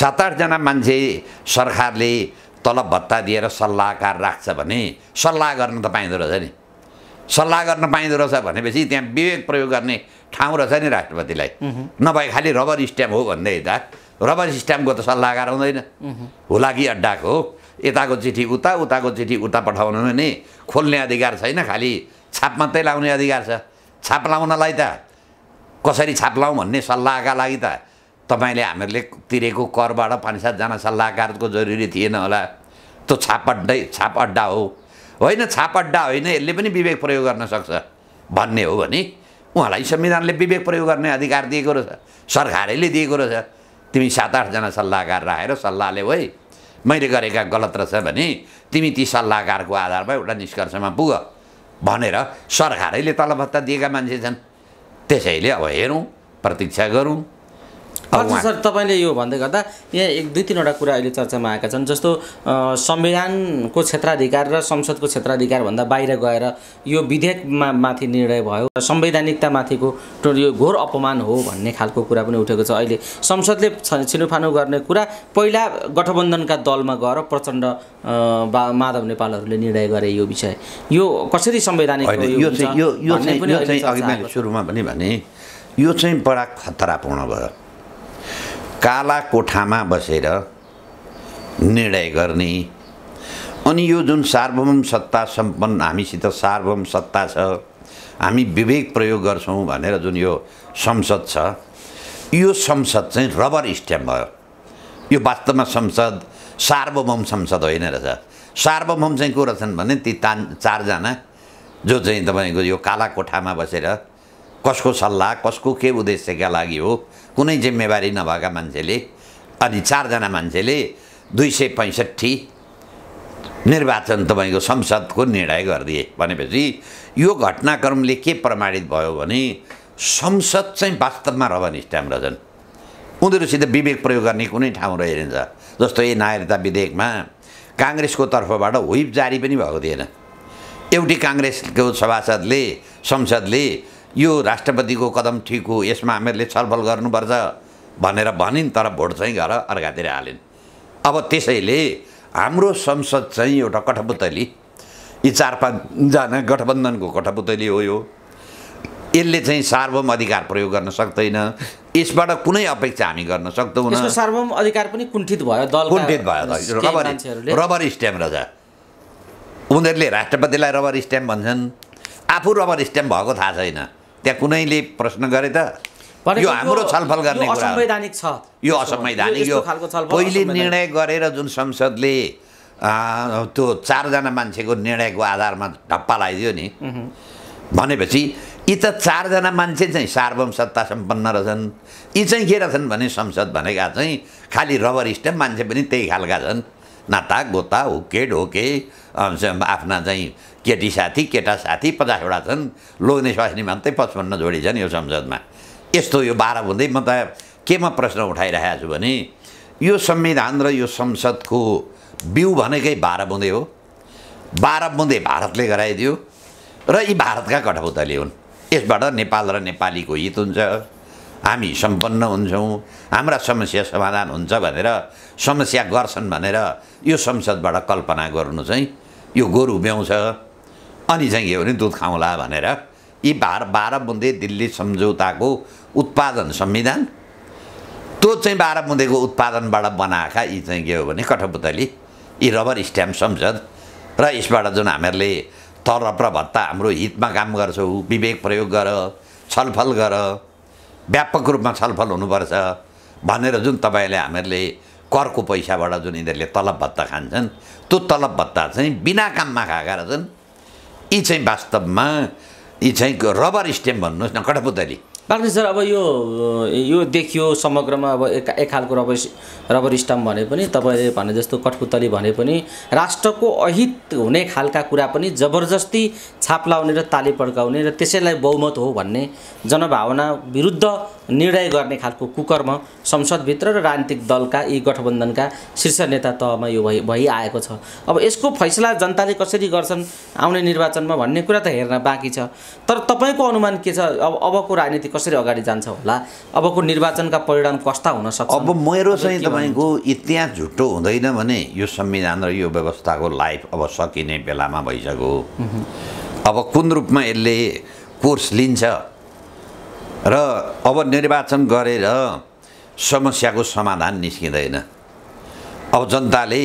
सात आठजना मान्छे सरकारले तलब भत्ता दिएर सल्लाहकार राख्छ भने सल्लाह गर्न त पाइँदो रहेछ नि सल्लाह गर्न पाइँदो रहेछ भनेपछि त्यहाँ विवेक प्रयोग गर्ने ठाउँ रहेछ नि राष्ट्रपतिलाई नभए खालि रबर स्ट्याम्प हो भन्दै त रबर स्ट्याम्पको त सल्लाहकार हुँदैन हुलाकी अड्डाको हो यताको चिठी उता उताको चिठी उता पठाउनु भने खोल्ने अधिकार छैन खालि छाप मात्रै लाउने अधिकार छ छाप लाउनलाई त कसरी छाप लाउँ भन्ने सल्लाहका लागि त तपाईँले हामीहरूले तिरेको करबाट पाँच सातजना सल्लाहकारको जरुरी थिएन होला त्यो छाप अड्डै छाप अड्डा हो होइन छाप अड्डा होइन यसले पनि विवेक प्रयोग गर्न सक्छ भन्ने हो भने उहाँलाई संविधानले विवेक प्रयोग गर्ने अधिकार दिएको रहेछ सरकारैले दिएको रहेछ तिमी सात आठजना सल्लाहकार राखेर सल्लाहले होइ मैले गरेका गलत रहेछ भने तिमी ती सल्लाहकारको आधारमा एउटा निष्कर्षमा पुग भनेर सरकारैले भत्ता दिएका मान्छे छन् त्यसैले अब हेरौँ प्रतीक्षा गरौँ हजुर सर तपाईँले यो भन्दै गर्दा यहाँ एक दुई तिनवटा कुरा अहिले चर्चामा आएका छन् जस्तो संविधानको क्षेत्राधिकार र संसदको क्षेत्राधिकारभन्दा बाहिर गएर यो विधेयकमा माथि निर्णय भयो र संवैधानिकतामाथिको यो घोर अपमान हो भन्ने खालको कुरा पनि उठेको छ अहिले संसदले छिनोफानो गर्ने कुरा पहिला गठबन्धनका दलमा गएर प्रचण्ड माधव नेपालहरूले निर्णय गरे यो विषय यो कसरी संवैधानिक सुरुमा पनि भने यो चाहिँ बडा खतरापूर्ण भयो काला कोठामा बसेर निर्णय गर्ने अनि यो जुन सार्वभौम सत्ता सम्पन्न हामीसित सार्वभौम सत्ता छ हामी विवेक प्रयोग गर्छौँ भनेर जुन यो संसद छ यो संसद चाहिँ रबर स्ट्याम्प भयो यो वास्तवमा संसद सार्वभौम संसद होइन रहेछ सार्वभौम चाहिँ को रहेछन् भने ती तान चारजना जो चाहिँ तपाईँको यो काला कोठामा बसेर कसको सल्लाह कसको के उद्देश्यका लागि हो कुनै जिम्मेवारी नभएका मान्छेले अनि चारजना मान्छेले दुई सय पैँसठी निर्वाचन तपाईँको संसदको निर्णय गरिदिए भनेपछि यो घटनाक्रमले के प्रमाणित भयो भने संसद चाहिँ वास्तवमा रवनिष्ठाम रहेछन् उनीहरूसित विवेक प्रयोग गर्ने कुनै ठाउँ रहेछ जस्तो यही नागरिकता विधेयकमा काङ्ग्रेसको तर्फबाट व्हिप जारी पनि भएको थिएन एउटी काङ्ग्रेसको सभासदले संसदले यो राष्ट्रपतिको कदम ठिक हो यसमा हामीहरूले छलफल गर्नुपर्छ भनेर भनिन् तर भोट चाहिँ गएर अर्कातिर हालिन् अब त्यसैले हाम्रो संसद चाहिँ एउटा कठपुतली यी चार पाँचजना गठबन्धनको कठपुतली हो यो यसले चाहिँ सार्वभौम अधिकार प्रयोग गर्न सक्दैन यसबाट कुनै अपेक्षा हामी गर्न सक्दैनौँ सार्वभौम अधिकार पनि कुण्ठित भयो दल कुण्ठित भयो रबर रबर स्ट्याम्प रजा उनीहरूले राष्ट्रपतिलाई रबर स्ट्याम्प भन्छन् आफू रबर स्ट्याम्प भएको थाहा छैन त्यहाँ कुनैले प्रश्न गरे त यो हाम्रो छलफल गर्ने कुरा छ यो असंवैधानिक यो पहिले निर्णय गरेर जुन संसदले त्यो चारजना मान्छेको निर्णयको आधारमा ढप्पा लगाइदियो नि भनेपछि यी त चारजना मान्छे चाहिँ सार्वम सत्ता सम्पन्न रहेछन् यी चाहिँ के रहेछन् भने संसद भनेका चाहिँ खालि रबर स्ट्याम्प मान्छे पनि त्यही खालका छन् नाता गोता हुकेट होके आफ्ना चाहिँ केटी साथी केटा साथी पचासवटा छन् लोग्ने स्वास्नी मात्रै पचपन्न जोडी छन् यो संसदमा यस्तो यो बाह्र हुँदै म त केमा प्रश्न उठाइरहेको छु भने यो संविधान र यो संसदको बिउ भनेकै बाह्र बुँदे हो बाह्र बुँदे भारतले गराइदियो र यी भारतका कठौताले हुन् यसबाट नेपाल र नेपालीको हित हुन्छ हामी सम्पन्न हुन्छौँ हाम्रा समस्या समाधान हुन्छ भनेर समस्या गर्छन् भनेर यो संसदबाट कल्पना गर्नु चाहिँ यो गोरु ब्याउँछ अनि चाहिँ के भने दुध खाउँला भनेर यी बाह्र बाह्र बुन्दे दिल्ली सम्झौताको उत्पादन संविधान त्यो चाहिँ बाह्र बुँदेको उत्पादनबाट बनाएका यी चाहिँ के हो भने कठपुतली यी रबर स्ट्याम्प संसद र यसबाट जुन हामीहरूले तर र भत्ता हाम्रो हितमा काम गर्छौँ विवेक प्रयोग गर छलफल गर व्यापक रूपमा छलफल हुनुपर्छ भनेर जुन तपाईँले हामीहरूले करको पैसाबाट जुन यिनीहरूले तलब भत्ता खान्छन् त्यो तलब भत्ता चाहिँ बिना काममा खाएका रहेछन् यी चाहिँ वास्तवमा यी चाहिँ रबर स्टेम भन्नुहोस् न कठपुतली बाग्री सर अब यो यो देखियो समग्रमा अब एक एक खालको रबर रबर स्टाम्प भने पनि तपाईँले भने जस्तो कठपुतली भने पनि राष्ट्रको अहित हुने खालका कुरा पनि जबरजस्ती छाप लाउने र ताली पड्काउने र त्यसैलाई बहुमत हो भन्ने जनभावना विरुद्ध निर्णय गर्ने खालको कुकर्म संसदभित्र र राजनीतिक दलका यी गठबन्धनका शीर्ष नेता तहमा यो भइ भइआएको छ अब यसको फैसला जनताले कसरी गर्छन् आउने निर्वाचनमा भन्ने कुरा त हेर्न बाँकी छ तर तपाईँको अनुमान के छ अब अबको राजनीतिक कसरी अगाडि जान्छ होला अबको निर्वाचनका परिणाम कस्ता हुन सक्छ अब मेरो चाहिँ तपाईँको इतिहास झुटो हुँदैन भने यो संविधान र यो व्यवस्थाको लाइफ अब सकिने बेलामा भइसक्यो अब कुन रूपमा यसले कोर्स लिन्छ र अब निर्वाचन गरेर समस्याको समाधान निस्किँदैन अब जनताले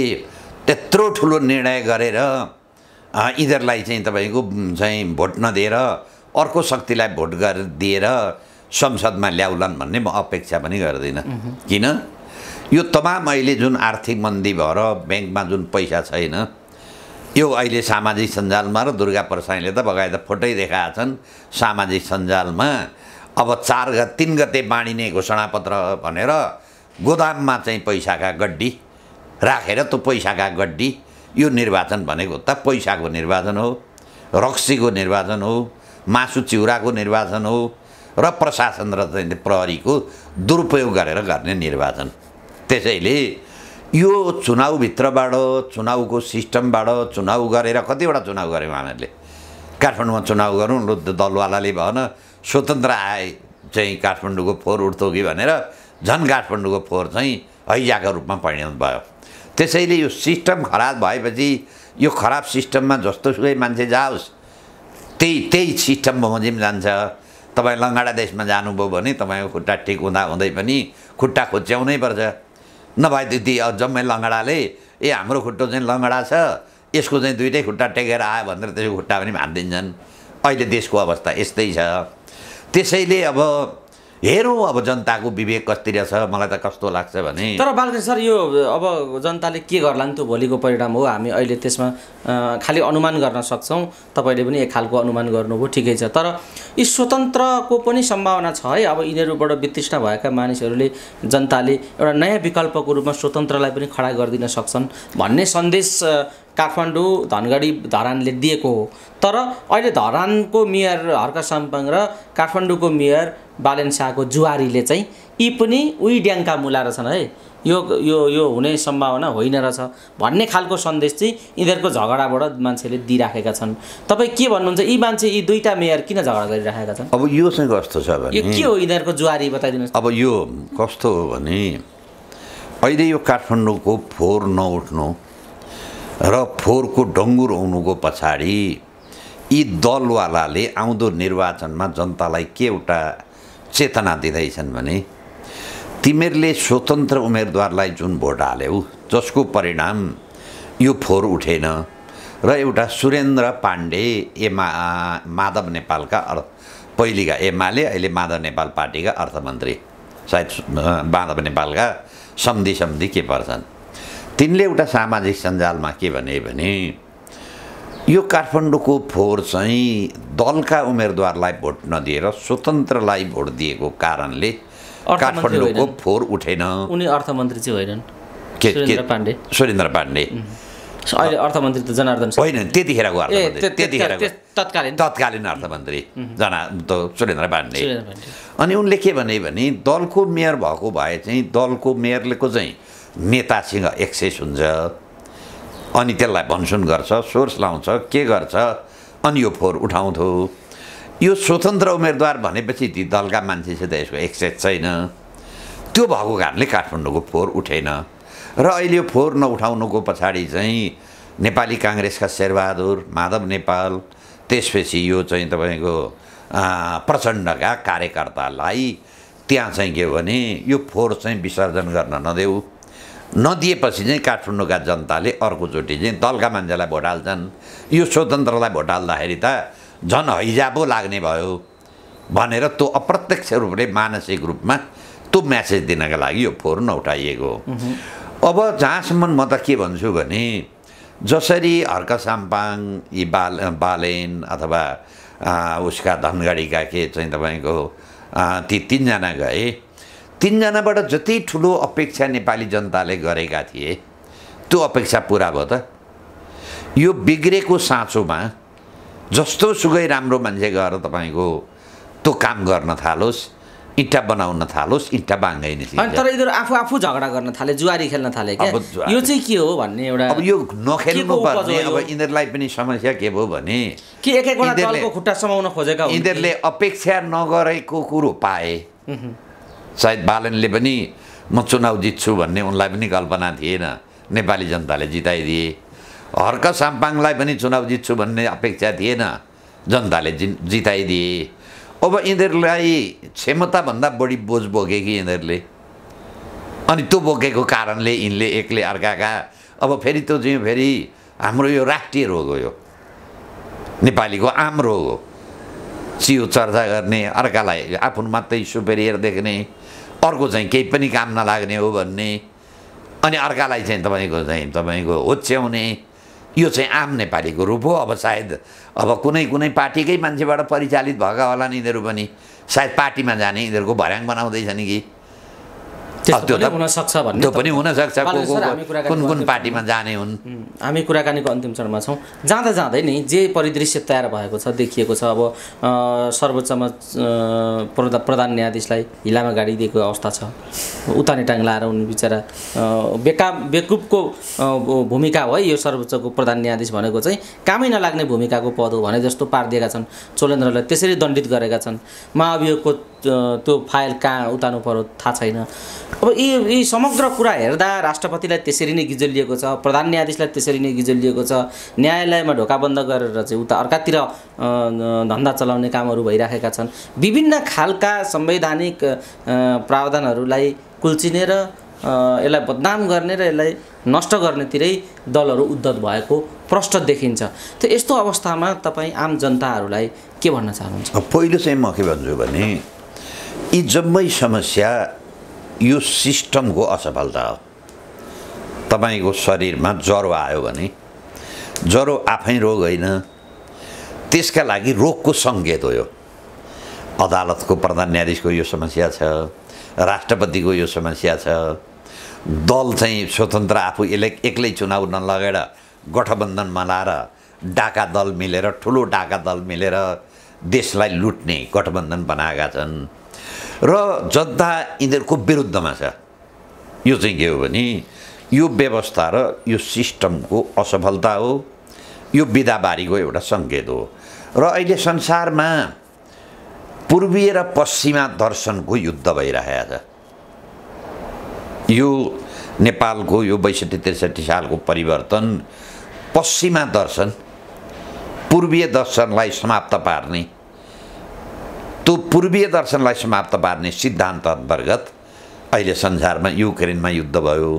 त्यत्रो ठुलो निर्णय गरेर यिनीहरूलाई चाहिँ तपाईँको चाहिँ भोट नदिएर अर्को शक्तिलाई भोट गरेर दिएर संसदमा ल्याउलान् भन्ने म अपेक्षा पनि गर्दिनँ किन यो तमाम अहिले जुन आर्थिक मन्दी भएर ब्याङ्कमा जुन पैसा छैन यो अहिले सामाजिक सञ्जालमा र दुर्गा प्रसाईले त त फोटै देखाएका छन् सामाजिक सञ्जालमा अब चार गत तिन गते बाँडिने घोषणापत्र भनेर गोदाममा चाहिँ पैसाका गड्डी राखेर त्यो पैसाका गड्डी यो निर्वाचन भनेको त पैसाको निर्वाचन हो रक्सीको निर्वाचन हो मासु चिउराको निर्वाचन हो र प्रशासन र चाहिँ प्रहरीको दुरुपयोग गरेर गर्ने निर्वाचन त्यसैले यो चुनाउभित्रबाट चुनाउको सिस्टमबाट चुनाउ गरेर कतिवटा चुनाउ गरे उहाँहरूले काठमाडौँमा चुनाउ गरौँ र दलवालाले भएन स्वतन्त्र आए चाहिँ काठमाडौँको फोहोर उठ्थ्यो कि भनेर झन् काठमाडौँको फोहोर चाहिँ हैजाको रूपमा परिणत भयो त्यसैले यो सिस्टम खराब भएपछि यो खराब सिस्टममा जस्तोसुकै मान्छे जाओस् त्यही त्यही सिस्टम पनि जान्छ तपाईँ लङ्गाडा देशमा जानुभयो भने तपाईँको खुट्टा ठिक हुँदा हुँदै पनि खुट्टा खुच्याउनै पर्छ नभए त्यति जम्मै लङ्गडाले ए हाम्रो खुट्टो चाहिँ लङ्गडा छ यसको चाहिँ दुइटै खुट्टा टेकेर आयो भनेर त्यसको खुट्टा पनि भाँदिन्छन् अहिले देशको अवस्था यस्तै छ त्यसैले अब हेरौँ अब जनताको विवेक कस्तिर छ मलाई त कस्तो लाग्छ भने तर बालकृष्ण सर यो अब जनताले के गर्ला नि त्यो भोलिको परिणाम हो हामी अहिले त्यसमा खालि अनुमान गर्न सक्छौँ तपाईँले पनि एक खालको अनुमान गर्नुभयो ठिकै छ तर यी स्वतन्त्रको पनि सम्भावना छ है अब यिनीहरूबाट वितृष्ट भएका मानिसहरूले जनताले एउटा नयाँ विकल्पको रूपमा स्वतन्त्रलाई पनि खडा गरिदिन सक्छन् भन्ने सन्देश काठमाडौँ धनगढी धरानले दिएको हो तर अहिले धरानको मेयर हर्क साम्पाङ र काठमाडौँको मेयर बालेन शाहको जुवारीले चाहिँ यी पनि उही ड्याङका मुला रहेछन् है यो यो यो हुने सम्भावना होइन रहेछ भन्ने खालको सन्देश चाहिँ यिनीहरूको झगडाबाट मान्छेले दिइराखेका छन् तपाईँ के भन्नुहुन्छ यी मान्छे यी दुईवटा मेयर किन झगडा गरिराखेका छन् अब यो चाहिँ कस्तो छ भने यो के हो यिनीहरूको जुवारी बताइदिनुहोस् अब यो कस्तो हो भने अहिले यो काठमाडौँको फोहोर नउठ्नु र फोहोरको डङ्गुर हुनुको पछाडि यी दलवालाले आउँदो निर्वाचनमा जनतालाई के एउटा चेतना दिँदैछन् भने तिमीहरूले स्वतन्त्र उम्मेदवारलाई जुन भोट हाल्यौ जसको परिणाम यो फोहोर उठेन र एउटा सुरेन्द्र पाण्डे एमा माधव नेपालका अर् पहिलेका एमाले अहिले माधव नेपाल पार्टीका अर्थमन्त्री सायद माधव नेपालका सम्धि सम्धि के पर्छन् तिनले एउटा सामाजिक सञ्जालमा के भने भने यो काठमाडौँको फोहोर चाहिँ दलका उम्मेदवारलाई भोट नदिएर स्वतन्त्रलाई भोट दिएको कारणले काठमाडौँको फोहोर उठेन उनी अर्थमन्त्री चाहिँ होइनन् के पाण्डे सुरेन्द्र पाण्डे अहिले अर्थमन्त्री त जनार्दन होइन त्यतिखेरको अर्थमन्त्री तत्कालीन तत्कालीन अर्थमन्त्री जना सुरेन्द्र पाण्डे अनि उनले के भने दलको मेयर भएको भए चाहिँ दलको मेयरलेको चाहिँ नेतासँग एक्सेस हुन्छ अनि त्यसलाई भनसुन गर्छ सोर्स लाउँछ के गर्छ अनि यो फोहोर उठाउँथ्यो यो स्वतन्त्र उम्मेदवार भनेपछि ती दलका मान्छेसित यसको एक्सेस छैन त्यो भएको कारणले काठमाडौँको फोहोर उठेन र अहिले यो फोहोर नउठाउनुको पछाडि चाहिँ नेपाली काङ्ग्रेसका शेरबहादुर माधव नेपाल त्यसपछि यो चाहिँ तपाईँको प्रचण्डका कार्यकर्तालाई त्यहाँ चाहिँ के हो भने यो फोहोर चाहिँ विसर्जन गर्न नदेऊ नदिएपछि चाहिँ काठमाडौँका जनताले अर्कोचोटि चाहिँ दलका मान्छेलाई भोट हाल्छन् यो स्वतन्त्रलाई भोट हाल्दाखेरि त झन् हैजाबो लाग्ने भयो भनेर त्यो अप्रत्यक्ष रूपले मानसिक रूपमा त्यो म्यासेज दिनका लागि यो फोहोर नउठाइएको अब जहाँसम्म म त के भन्छु भने जसरी हर्क साम्पाङ यी बाल बालेन अथवा उसका धनगढीका के चाहिँ तपाईँको ती तिनजना गए तिनजनाबाट जति ठुलो अपेक्षा नेपाली जनताले गरेका थिए त्यो अपेक्षा पुरा भयो त यो बिग्रेको साँचोमा जस्तो सुकै राम्रो मान्छे गएर तपाईँको त्यो काम गर्न थालोस् इँटा बनाउन थालोस् इँटा बाँगै निस्किन्छ तर यिनीहरू आफू आफू झगडा गर्न थाले जुवारी खेल्न थाले यो चाहिँ के हो भन्ने एउटा अब यो नखेल्नु पर्ने अब यिनीहरूलाई पनि समस्या के भयो भने कि एक एकवटा खुट्टा समाउन खोजेका यिनीहरूले अपेक्षा नगरेको कुरो पाए सायद बालनले पनि म चुनाव जित्छु भन्ने उनलाई पनि कल्पना थिएन नेपाली जनताले जिताइदिए हर्क साम्पाङलाई पनि चुनाव जित्छु भन्ने अपेक्षा थिएन जनताले जि जिताइदिए अब यिनीहरूलाई क्षमताभन्दा बढी बोझ बोके कि यिनीहरूले अनि त्यो बोकेको कारणले यिनले एकले अर्काका अब फेरि त्यो चाहिँ फेरि हाम्रो यो राष्ट्रिय रोग हो यो नेपालीको आम रोग हो चियो चर्चा गर्ने अर्कालाई आफ्नो मात्रै सुपेरियर देख्ने अर्को चाहिँ केही पनि काम नलाग्ने हो भन्ने अनि अर्कालाई चाहिँ तपाईँको चाहिँ तपाईँको होच्याउने यो चाहिँ आम नेपालीको रूप हो अब सायद अब कुनै कुनै पार्टीकै मान्छेबाट परिचालित भएका होला नि यिनीहरू पनि सायद पार्टीमा जाने यिनीहरूको भर्याङ बनाउँदैछन् कि हुनसक्छ भन्ने त्यो पनि हुनसक्छ कुन कुन पार्टीमा जाने हुन् हामी कुराकानीको अन्तिम चरणमा छौँ जाँदा जाँदै नै जे परिदृश्य तयार भएको छ देखिएको छ अब सर्वोच्चमा प्रधान न्यायाधीशलाई हिलामा गाडी दिएको अवस्था छ उतानी टाङ लाएर उनी बिचरा बेका बेकुपको भूमिका हो है यो सर्वोच्चको प्रधान न्यायाधीश भनेको चाहिँ कामै नलाग्ने भूमिकाको पद हो भने जस्तो पारिदिएका छन् चोलेन्द्रलाई त्यसरी दण्डित गरेका छन् महाभियोगको त्यो फाइल कहाँ उतार्नु पर्यो थाहा छैन अब यी यी समग्र कुरा हेर्दा राष्ट्रपतिलाई त्यसरी नै गिजलिएको छ प्रधान न्यायाधीशलाई त्यसरी नै गिजोलिएको छ न्यायालयमा ढोका बन्द गरेर चाहिँ उता अर्कातिर धन्दा चलाउने कामहरू भइराखेका छन् विभिन्न खालका संवैधानिक प्रावधानहरूलाई कुल्चिनेर यसलाई बदनाम गर्ने र यसलाई नष्ट गर्नेतिरै दलहरू उद्धत भएको प्रष्ट देखिन्छ त यस्तो अवस्थामा तपाईँ आम जनताहरूलाई के भन्न चाहनुहुन्छ पहिलो चाहिँ म के भन्छु भने यी जम्मै समस्या यो सिस्टमको असफलता हो तपाईँको शरीरमा ज्वरो आयो भने ज्वरो आफै रोग होइन त्यसका लागि रोगको सङ्केत हो यो अदालतको प्रधान न्यायाधीशको यो समस्या छ राष्ट्रपतिको यो समस्या छ दल चाहिँ स्वतन्त्र आफू एक्लै एक्लै चुनाव नलगेर गठबन्धनमा लाएर डाका दल मिलेर ठुलो डाका दल मिलेर देशलाई लुट्ने गठबन्धन बनाएका छन् र जनता यिनीहरूको विरुद्धमा छ यो चाहिँ के हो भने यो व्यवस्था र यो सिस्टमको असफलता हो यो विदाबारीको एउटा सङ्केत हो र अहिले संसारमा पूर्वीय र पश्चिमा दर्शनको युद्ध भइरहेको छ यो नेपालको यो बैसठी त्रिसठी सालको परिवर्तन पश्चिमा दर्शन पूर्वीय दर्शनलाई समाप्त पार्ने त्यो पूर्वीय दर्शनलाई समाप्त पार्ने सिद्धान्त अन्तर्गत अहिले संसारमा युक्रेनमा युद्ध भयो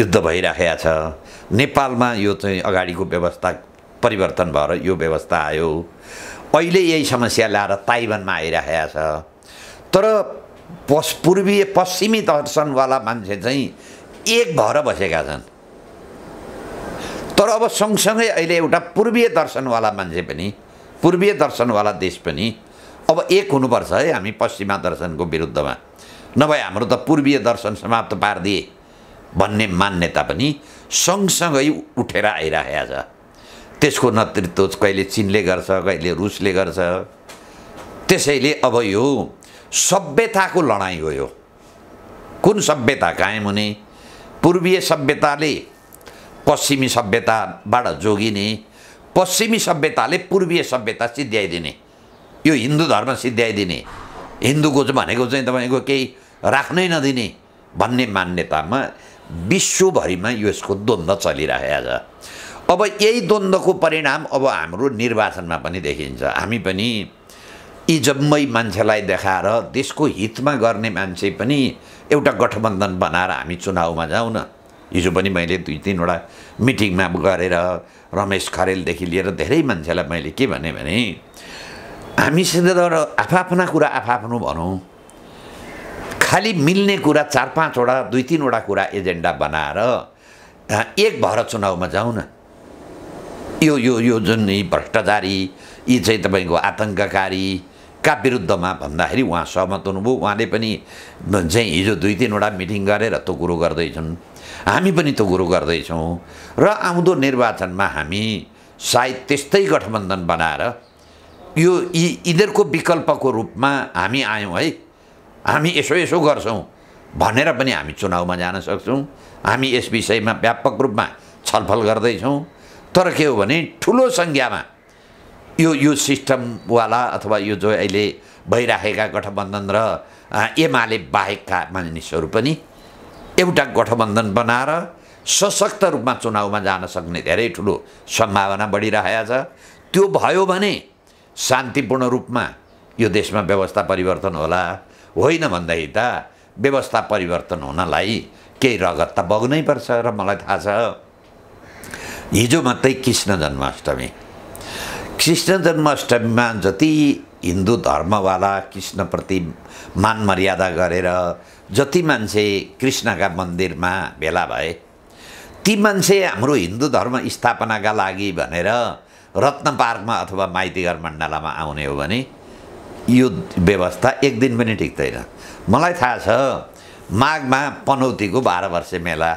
युद्ध भइराखेको छ नेपालमा यो चाहिँ अगाडिको व्यवस्था परिवर्तन भएर यो व्यवस्था आयो अहिले यही समस्या ल्याएर ताइवानमा आइराखेको छ तर पस पूर्वीय पश्चिमी दर्शनवाला मान्छे चाहिँ एक भएर बसेका छन् तर अब सँगसँगै अहिले एउटा पूर्वीय दर्शनवाला मान्छे पनि पूर्वीय दर्शनवाला देश पनि अब एक हुनुपर्छ है हामी पश्चिमा दर्शनको विरुद्धमा नभए हाम्रो त पूर्वीय दर्शन समाप्त पारिदिए भन्ने मान्यता पनि सँगसँगै उठेर आइरहेको छ त्यसको नेतृत्व कहिले चिनले गर्छ कहिले रुसले गर्छ त्यसैले अब यो सभ्यताको लडाइँ हो यो कुन सभ्यता कायम हुने पूर्वीय सभ्यताले पश्चिमी सभ्यताबाट जोगिने पश्चिमी सभ्यताले पूर्वीय सभ्यता सिद्ध्याइदिने यो हिन्दू धर्म सिद्ध्याइदिने हिन्दूको चाहिँ भनेको चाहिँ तपाईँको केही राख्नै नदिने भन्ने मान्यतामा विश्वभरिमा यसको द्वन्द्व चलिरहेको छ अब यही द्वन्द्वको परिणाम अब हाम्रो निर्वाचनमा पनि देखिन्छ हामी पनि यी जम्मै मान्छेलाई देखाएर देशको हितमा गर्ने मान्छे पनि एउटा गठबन्धन बनाएर हामी चुनावमा जाउँ न हिजो पनि मैले दुई तिनवटा मिटिङमा गरेर रमेश खरेलदेखि लिएर धेरै मान्छेलाई मैले के भने हामी हामीसित आफआफ्ना कुरा आफआफ्नो भनौँ खालि मिल्ने कुरा चार पाँचवटा दुई तिनवटा कुरा एजेन्डा बनाएर एक भएर चुनावमा जाउँ न यो यो यो जुन यी भ्रष्टाचारी यी चाहिँ तपाईँको आतङ्ककारी का विरुद्धमा भन्दाखेरि उहाँ सहमत हुनुभयो उहाँले पनि चाहिँ हिजो दुई तिनवटा मिटिङ गरेर त्यो कुरो गर्दैछन् हामी पनि त्यो कुरो गर्दैछौँ र आउँदो निर्वाचनमा हामी सायद त्यस्तै गठबन्धन बनाएर यो यी यिनीहरूको विकल्पको रूपमा हामी आयौँ है हामी यसो यसो गर्छौँ भनेर पनि हामी चुनावमा जान सक्छौँ हामी यस विषयमा व्यापक रूपमा छलफल गर्दैछौँ तर के हो भने ठुलो सङ्ख्यामा यो यो सिस्टमवाला अथवा यो जो अहिले भइराखेका गठबन्धन र एमाले बाहेकका मानिसहरू पनि एउटा गठबन्धन बनाएर सशक्त रूपमा चुनावमा जान सक्ने धेरै ठुलो सम्भावना बढिरहेको छ त्यो भयो भने शान्तिपूर्ण रूपमा यो देशमा व्यवस्था परिवर्तन होला होइन भन्दै त व्यवस्था परिवर्तन हुनलाई केही रगत त बग्नै पर्छ र मलाई थाहा छ हिजो मात्रै कृष्ण जन्माष्टमी कृष्ण जन्माष्टमीमा जति हिन्दू धर्मवाला कृष्णप्रति मान मर्यादा गरेर जति मान्छे कृष्णका मन्दिरमा भेला भए ती मान्छे हाम्रो हिन्दू धर्म स्थापनाका लागि भनेर रत्न पार्कमा अथवा माइतीघर मण्डलामा आउने हो भने यो व्यवस्था एक दिन पनि टिक्दैन मलाई थाहा छ माघमा पनौतीको बाह्र वर्ष मेला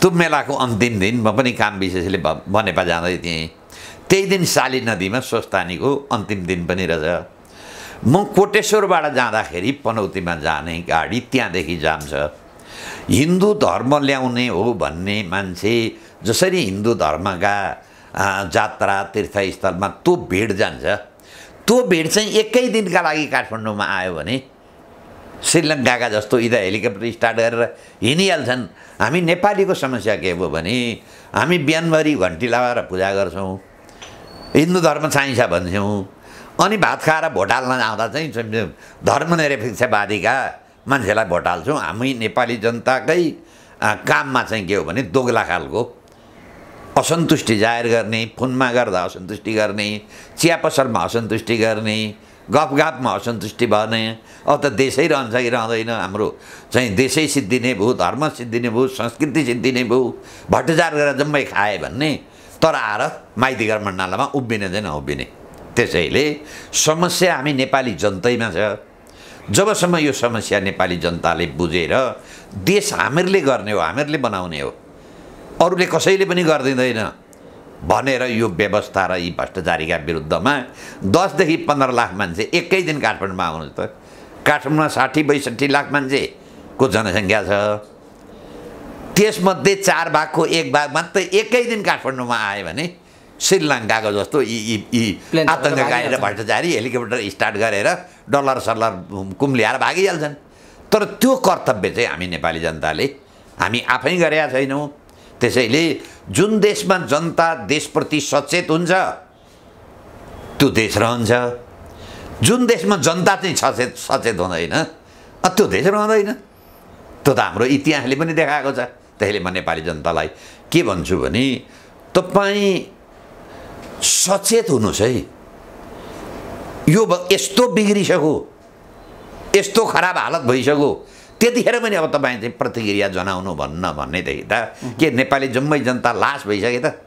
त्यो मेलाको अन्तिम दिन म पनि काम विशेषले बनेपा जाँदै थिएँ त्यही दिन शाली नदीमा स्वस्तानीको अन्तिम दिन पनि रहेछ म कोटेश्वरबाट जाँदाखेरि पनौतीमा जाने गाडी त्यहाँदेखि जान्छ हिन्दू धर्म ल्याउने हो भन्ने मान्छे जसरी हिन्दू धर्मका जात्रा तीर्थस्थलमा त्यो भिड जान्छ त्यो भिड चाहिँ एकै दिनका लागि काठमाडौँमा आयो भने श्रीलङ्काका जस्तो इधर हेलिकप्टर स्टार्ट गरेर हिँडिहाल्छन् हामी नेपालीको समस्या के भयो भने हामी बिहानभरि घन्टी लगाएर पूजा गर्छौँ हिन्दू धर्म चाहिन्छ भन्छौँ अनि भात खाएर भोट हाल्न आउँदा चाहिँ धर्मनिरपेक्षवादीका मान्छेलाई भोट हाल्छौँ हामी नेपाली जनताकै काममा चाहिँ के हो भने दोग्ला खालको असन्तुष्टि जाहेर गर्ने फोनमा गर्दा असन्तुष्टि गर्ने चिया पसलमा असन्तुष्टि गर्ने गफगाफमा असन्तुष्टि भने अब त देशै रहन्छ कि रहँदैन हाम्रो चाहिँ देशै सिद्धिने भयो धर्म सिद्धिने भयो संस्कृति सिद्धिने भयो भट्टचार गरेर जम्मै खाए भन्ने तर आएर माइतीघर मण्डलामा उभिने चाहिँ नउभिने त्यसैले समस्या हामी नेपाली जनतैमा छ जबसम्म यो समस्या नेपाली जनताले बुझेर देश हामीहरूले गर्ने हो हामीहरूले बनाउने हो अरूले कसैले पनि गरिदिँदैन भनेर यो व्यवस्था र यी भ्रष्टाचारीका विरुद्धमा दसदेखि पन्ध्र लाख मान्छे एकै दिन काठमाडौँमा आउनुहोस् त काठमाडौँमा साठी बैसठी लाख मान्छेको जनसङ्ख्या छ त्यसमध्ये चार भागको एक भाग मात्रै एकै दिन काठमाडौँमा आयो भने श्रीलङ्काको जस्तो यी यी आतङ्ककारी र भ्रष्टाचारी हेलिकप्टर स्टार्ट गरेर डलर सल्लर कुम्ल्याएर भागिहाल्छन् तर त्यो कर्तव्य चाहिँ हामी नेपाली जनताले हामी आफै गरेका छैनौँ त्यसैले जुन देशमा जनता देशप्रति सचेत हुन्छ त्यो देश रहन्छ जुन देशमा जनता चाहिँ सचेत सचेत हुँदैन त्यो देश रहँदैन त्यो त हाम्रो इतिहासले पनि देखाएको छ त्यसैले म नेपाली जनतालाई के भन्छु भने तपाईँ सचेत हुनुहोस् है यो यस्तो बिग्रिसक्यो यस्तो खराब हालत भइसक्यो त्यतिखेर पनि अब तपाईँ चाहिँ प्रतिक्रिया जनाउनु भन्न भन्नेदेखि त के नेपाली जम्मै जनता लास भइसक्यो त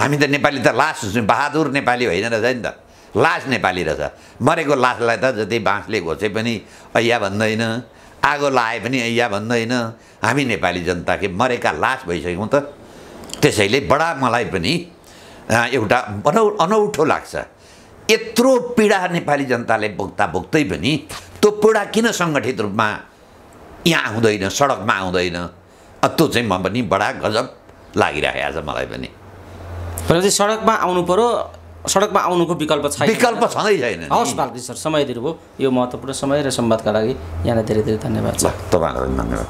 हामी त नेपाली त लास बहादुर नेपाली होइन रहेछ नि त लास नेपाली रहेछ मरेको लासलाई त जति बाँसले घोचे पनि अया भन्दैन आगो लाए पनि अया भन्दैन हामी नेपाली जनता के मरेका लास भइसक्यौँ त त्यसैले बडा मलाई पनि एउटा अनौ अनौठो लाग्छ यत्रो पीडा नेपाली जनताले भोक्ता भोग्दै पनि त्यो पीडा किन सङ्गठित रूपमा यहाँ आउँदैन सडकमा आउँदैन त्यो चाहिँ म पनि बडा गजब लागिरहेको छ मलाई पनि भनेपछि सडकमा आउनु पर्यो सडकमा आउनुको विकल्प छ विकल्प छँदै छैन हवस् भालकृष्ण सर समय दिनुभयो यो महत्त्वपूर्ण समय र सम्वादका लागि यहाँलाई धेरै धेरै धन्यवाद ल तपाईँहरूलाई धन्यवाद